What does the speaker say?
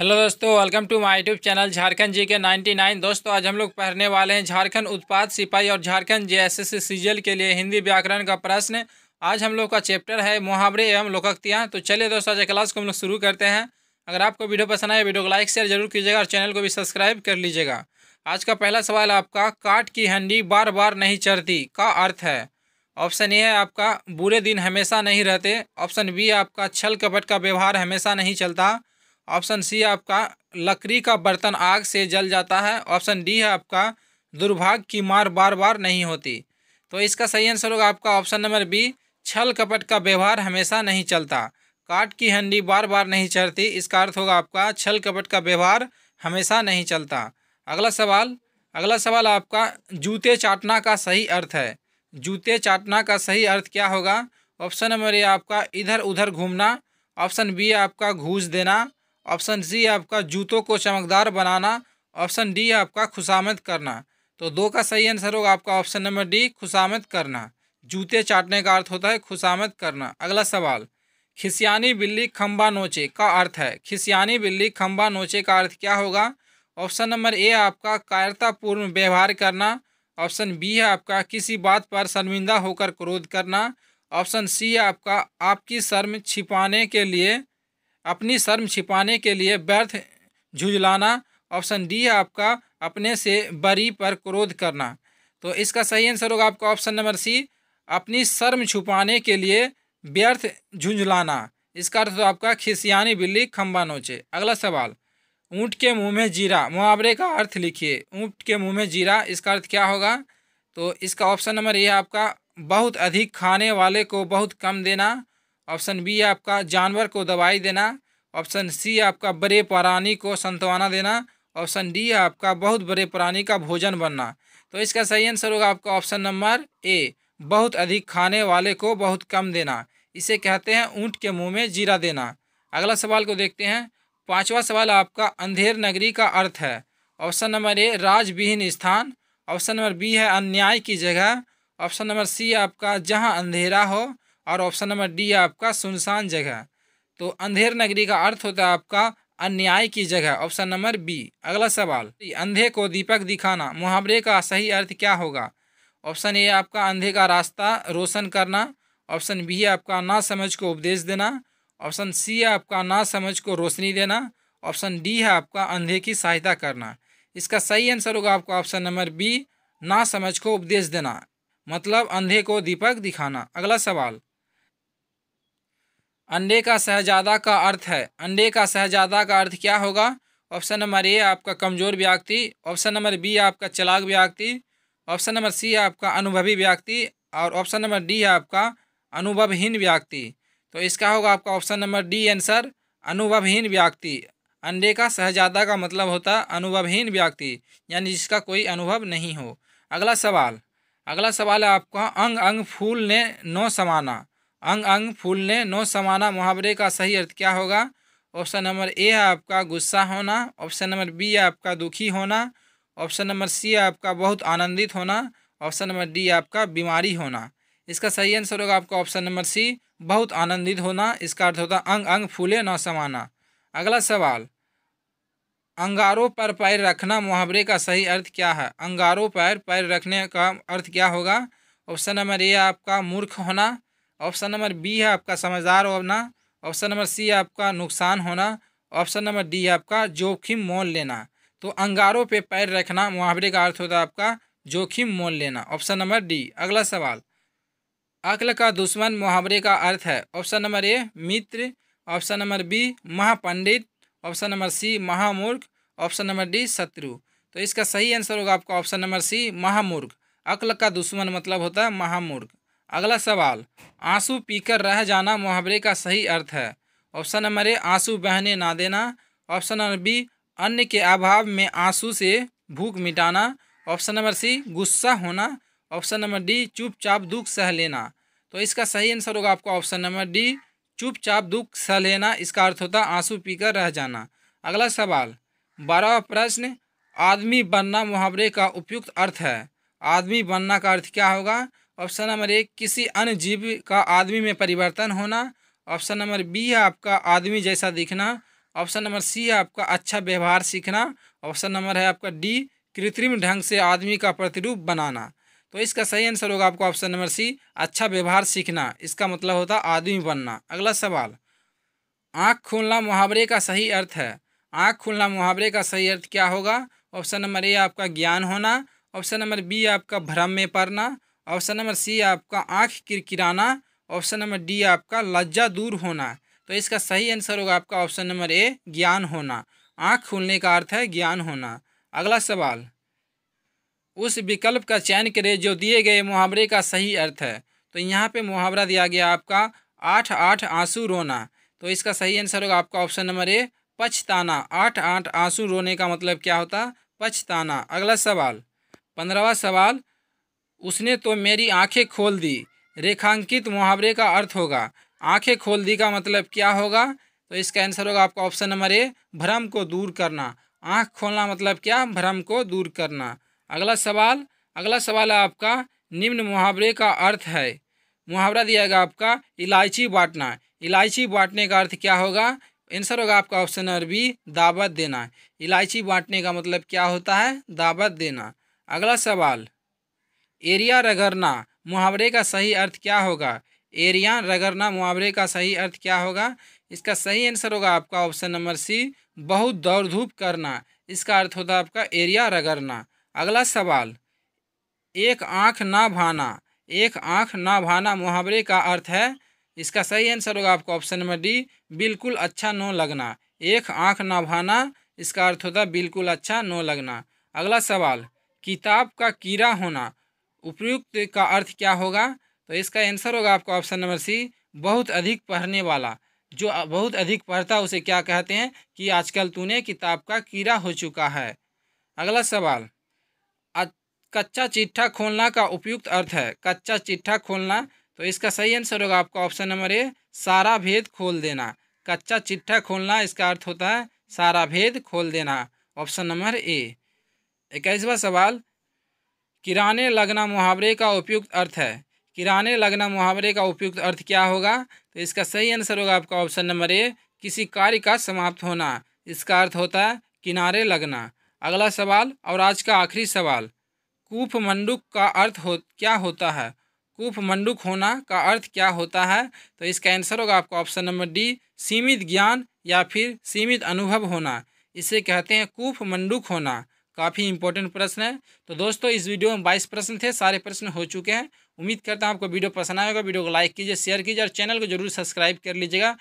hello दोस्तों welcome to my YouTube channel Jharkhand G K 99 दोस्तों आज हम लोग पढ़ने वाले हैं झारखंड उत्पाद सिपाही और झारखंड जेएसएससी सीजीएल के लिए हिंदी व्याकरण का प्रश्न आज हम लोग का चैप्टर है मुहावरे एवं लोकक्तियाँ तो चलिए दोस्तों आज क्लास को हम लोग शुरू करते हैं अगर आपको वीडियो पसंद आए वीडियो को लाइक शेयर जरूर कीजिएगा और चैनल को भी सब्सक्राइब कर लीजिएगा आज का पहला सवाल आपका काट की हंडी बार बार नहीं चढ़ती का अर्थ है ऑप्शन ए है आपका बुरे दिन हमेशा नहीं रहते ऑप्शन बी आपका छल कपट का व्यवहार हमेशा नहीं चलता ऑप्शन सी आपका लकड़ी का बर्तन आग से जल जाता है ऑप्शन डी है आपका दुर्भाग्य की मार बार बार नहीं होती तो इसका सही आंसर होगा आपका ऑप्शन नंबर बी छल कपट का व्यवहार हमेशा नहीं चलता काट की हंडी बार बार नहीं चढ़ती इसका अर्थ होगा आपका छल कपट का व्यवहार हमेशा नहीं चलता अगला सवाल अगला सवाल आपका जूते चाटना का सही अर्थ है जूते चाटना का सही अर्थ क्या होगा ऑप्शन नंबर ए आपका इधर उधर घूमना ऑप्शन बी आपका घूस देना ऑप्शन सी आपका जूतों को चमकदार बनाना ऑप्शन डी आपका खुशामद करना तो दो का सही आंसर होगा आपका ऑप्शन नंबर डी खुशामद करना जूते चाटने का अर्थ होता है खुशामद करना अगला सवाल खिसियानी बिल्ली खम्बा नोचे का अर्थ है खिसियानी बिल्ली खम्बा नोचे का अर्थ क्या होगा ऑप्शन नंबर ए आपका कायरतापूर्ण व्यवहार करना ऑप्शन बी है आपका किसी बात पर शर्मिंदा होकर क्रोध करना ऑप्शन सी है आपका आपकी शर्म छिपाने के लिए अपनी शर्म छिपाने के लिए व्यर्थ झुझलाना ऑप्शन डी है आपका अपने से बरी पर क्रोध करना तो इसका सही आंसर होगा आपका ऑप्शन नंबर सी अपनी शर्म छुपाने के लिए व्यर्थ झुंझलाना इसका अर्थ तो आपका खिसियानी बिल्ली खम्बा नोचे अगला सवाल ऊँट के मुंह में जीरा मुहावरे का अर्थ लिखिए ऊँट के मुंह में जीरा इसका अर्थ क्या होगा तो इसका ऑप्शन नंबर ये है आपका बहुत अधिक खाने वाले को बहुत कम देना ऑप्शन बी है आपका जानवर को दवाई देना ऑप्शन सी आपका बड़े प्राणी को संतवाना देना ऑप्शन डी है आपका बहुत बड़े प्राणी का भोजन बनना तो इसका सही आंसर होगा आपका ऑप्शन नंबर ए बहुत अधिक खाने वाले को बहुत कम देना इसे कहते हैं ऊँट के मुँह में जीरा देना अगला सवाल को देखते हैं पांचवा सवाल आपका अंधेर नगरी का अर्थ है ऑप्शन नंबर ए राजविहीन स्थान ऑप्शन नंबर बी है अन्याय की जगह ऑप्शन नंबर सी आपका जहां अंधेरा हो और ऑप्शन नंबर डी है आपका सुनसान जगह तो अंधेर नगरी का अर्थ होता है आपका अन्याय की जगह ऑप्शन नंबर बी अगला सवाल अंधे को दीपक दिखाना मुहावरे का सही अर्थ क्या होगा ऑप्शन ए आपका अंधे का रास्ता रोशन करना ऑप्शन बी है आपका ना समझ को उपदेश देना ऑप्शन सी है आपका ना समझ को रोशनी देना ऑप्शन डी है आपका अंधे की सहायता करना इसका सही आंसर होगा आपका ऑप्शन नंबर बी ना समझ को उपदेश देना मतलब अंधे को दीपक दिखाना अगला सवाल अंडे का शहजादा का अर्थ है अंडे का शहजादा का अर्थ क्या होगा ऑप्शन नंबर ए आपका कमज़ोर व्यक्ति ऑप्शन नंबर बी आपका चलाक व्यक्ति ऑप्शन नंबर सी आपका अनुभवी व्यक्ति और ऑप्शन नंबर डी है आपका अनुभवहीन व्यक्ति तो इसका होगा आपका ऑप्शन नंबर डी आंसर अनुभवहीन व्यक्ति अंडे का शहजादा का मतलब होता है अनुभवहीन व्यक्ति यानी जिसका कोई अनुभव नहीं हो अगला सवाल अगला सवाल है आपका अंग अंग फूल ने नौ समाना अंग अंग फूलने नौ समाना मुहावरे का सही अर्थ क्या होगा ऑप्शन नंबर ए है आपका गुस्सा होना ऑप्शन नंबर बी है आपका दुखी होना ऑप्शन नंबर सी है आपका बहुत आनंदित होना ऑप्शन नंबर डी आपका बीमारी होना इसका सही आंसर होगा आपका ऑप्शन नंबर सी बहुत आनंदित होना इसका अर्थ होता अंग अंग फूले न समाना अगला सवाल अंगारों पर पैर रखना मुहावरे का सही अर्थ क्या है अंगारों पर पैर रखने का अर्थ क्या होगा ऑप्शन नंबर ए आपका मूर्ख होना ऑप्शन नंबर बी है आपका समझदार होना ऑप्शन नंबर सी है आपका नुकसान होना ऑप्शन नंबर डी है आपका जोखिम मोल लेना तो अंगारों पे पैर रखना मुहावरे का अर्थ होता है आपका जोखिम मोल लेना ऑप्शन नंबर डी अगला सवाल अक्ल का दुश्मन मुहावरे का अर्थ है ऑप्शन नंबर ए मित्र ऑप्शन नंबर बी महापंडित ऑप्शन नंबर सी महामूर्ख ऑप्शन नंबर डी शत्रु तो इसका सही आंसर होगा आपका ऑप्शन नंबर सी महामूर्ख अक्ल का दुश्मन मतलब होता है महामूर्ख अगला सवाल आंसू पीकर रह जाना मुहावरे का सही अर्थ है ऑप्शन नंबर ए आंसू बहने ना देना ऑप्शन नंबर बी अन्य के अभाव में आंसू से भूख मिटाना ऑप्शन नंबर सी गुस्सा होना ऑप्शन नंबर डी चुपचाप दुख सह लेना तो इसका सही आंसर होगा आपको ऑप्शन नंबर डी चुपचाप दुख सह लेना इसका अर्थ होता आंसू पीकर रह जाना अगला सवाल बारहवा प्रश्न आदमी बनना मुहावरे का उपयुक्त अर्थ है आदमी बनना का अर्थ क्या होगा ऑप्शन नंबर एक किसी अन्य जीव का आदमी में परिवर्तन होना ऑप्शन नंबर बी है आपका आदमी जैसा दिखना ऑप्शन नंबर सी है आपका अच्छा व्यवहार सीखना ऑप्शन नंबर है आपका डी कृत्रिम ढंग से आदमी का प्रतिरूप बनाना तो इसका सही आंसर होगा आपको ऑप्शन नंबर सी अच्छा व्यवहार सीखना इसका मतलब होता आदमी बनना अगला सवाल आँख खोलना मुहावरे का सही अर्थ है आँख खोलना मुहावरे का सही अर्थ क्या होगा ऑप्शन नंबर ए आपका ज्ञान होना ऑप्शन नंबर बी आपका भ्रम में पड़ना ऑप्शन नंबर सी आपका आँख किरकिराना ऑप्शन नंबर डी आपका लज्जा दूर होना तो इसका सही आंसर होगा आपका ऑप्शन नंबर ए ज्ञान होना आँख खुलने का अर्थ है ज्ञान होना अगला सवाल उस विकल्प का चयन करें जो दिए गए मुहावरे का सही अर्थ है तो यहाँ पे मुहावरा दिया गया आपका आठ आठ आंसू रोना तो इसका सही आंसर होगा आपका ऑप्शन नंबर ए पछताना आठ आठ आंसू रोने का मतलब क्या होता पछताना अगला सवाल पंद्रहवा सवाल उसने तो मेरी आंखें खोल दी रेखांकित मुहावरे का अर्थ होगा आंखें खोल दी का मतलब क्या होगा तो इसका आंसर होगा आपका ऑप्शन नंबर ए भ्रम को दूर करना आँख खोलना मतलब क्या भ्रम को दूर करना अगला सवाल अगला सवाल है आपका निम्न मुहावरे का अर्थ है मुहावरा दिया गया आपका इलायची बांटना इलायची बांटने का अर्थ क्या होगा आंसर होगा आपका ऑप्शन नंबर बी दावत देना इलायची बांटने का मतलब क्या होता है दावत देना अगला सवाल एरिया रगड़ना मुहावरे का सही अर्थ क्या होगा एरिया रगड़ना मुहावरे का सही अर्थ क्या होगा इसका सही आंसर होगा आपका ऑप्शन नंबर सी बहुत दौड़ धूप करना इसका अर्थ होता है आपका एरिया रगड़ना अगला सवाल एक आँख ना भाना एक आँख ना भाना मुहावरे का अर्थ है इसका सही आंसर होगा आपका ऑप्शन नंबर डी बिल्कुल अच्छा नो लगना एक आँख ना भाना इसका अर्थ होता है बिल्कुल अच्छा नो लगना अगला सवाल किताब का कीड़ा होना उपयुक्त का अर्थ क्या होगा तो इसका आंसर होगा आपका ऑप्शन नंबर सी बहुत अधिक पढ़ने वाला जो बहुत अधिक पढ़ता उसे क्या कहते हैं कि आजकल तूने किताब का कीड़ा हो चुका है अगला सवाल कच्चा चिट्ठा खोलना का उपयुक्त अर्थ है कच्चा चिट्ठा खोलना तो इसका सही आंसर होगा आपका ऑप्शन नंबर ए सारा भेद खोल देना कच्चा चिट्ठा खोलना इसका अर्थ होता है सारा भेद खोल देना ऑप्शन नंबर ए इक्कीसवा सवाल किराने लगना मुहावरे का उपयुक्त अर्थ है किराने लगना मुहावरे का उपयुक्त अर्थ क्या होगा तो इसका सही आंसर होगा आपका ऑप्शन नंबर ए किसी कार्य का समाप्त होना इसका अर्थ होता है किनारे लगना अगला सवाल और आज का आखिरी सवाल कूफ मंडुक का अर्थ हो क्या होता है कूफ मंडुक होना का अर्थ क्या होता है तो इसका आंसर होगा आपका ऑप्शन नंबर डी सीमित ज्ञान या फिर सीमित अनुभव होना इसे कहते हैं कूफ मंडुक होना काफ़ी इंपॉर्टेंट प्रश्न है तो दोस्तों इस वीडियो में बाईस प्रश्न थे सारे प्रश्न हो चुके हैं उम्मीद करता हूँ आपको वीडियो पसंद आएगा वीडियो को लाइक कीजिए शेयर कीजिए और चैनल को जरूर सब्सक्राइब कर लीजिएगा